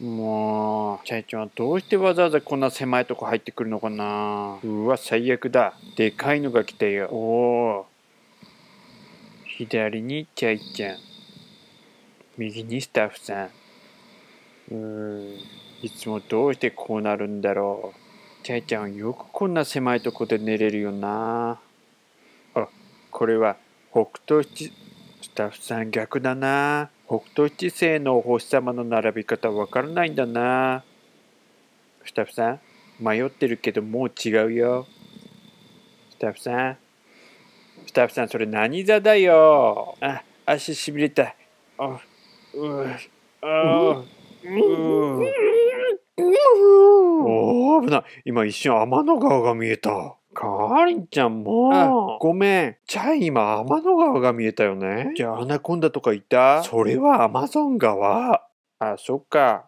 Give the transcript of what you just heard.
もう、社長はどうしてわざわざこんな狭いとこ入ってくるのかなうわ、最悪だ。でかいのが来たよ。おお。左にチャイちゃん。右にスタッフさん。うん。いつもどうしてこうなるんだろう。チャイちゃんよくこんな狭いとこで寝れるよな。あ、これは北斗七タッフさん逆だな。北斗七星のお星様の並び方わからないんだな。スタッフさん、迷ってるけどもう違うよ。スタッフさん。スタッフさん、それ何座だよ。あ、足しびれた。あ、うううううううう今一瞬天の川が見えた。ありんちゃんもあごめんじゃあ今天の川が見えたよねじゃあアナコンダとかいたそれはアマゾン川あそっか